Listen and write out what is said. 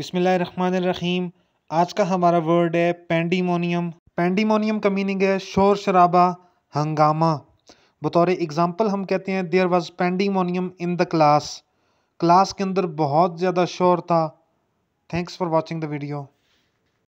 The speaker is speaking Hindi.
बिसमीम आज का हमारा वर्ड है पेंडीमोनियम पेंडीमोनियम का मीनिंग है शोर शराबा हंगामा बतौर एग्ज़ाम्पल हम कहते हैं there was pandemonium in the class class के अंदर बहुत ज़्यादा शोर था thanks for watching the video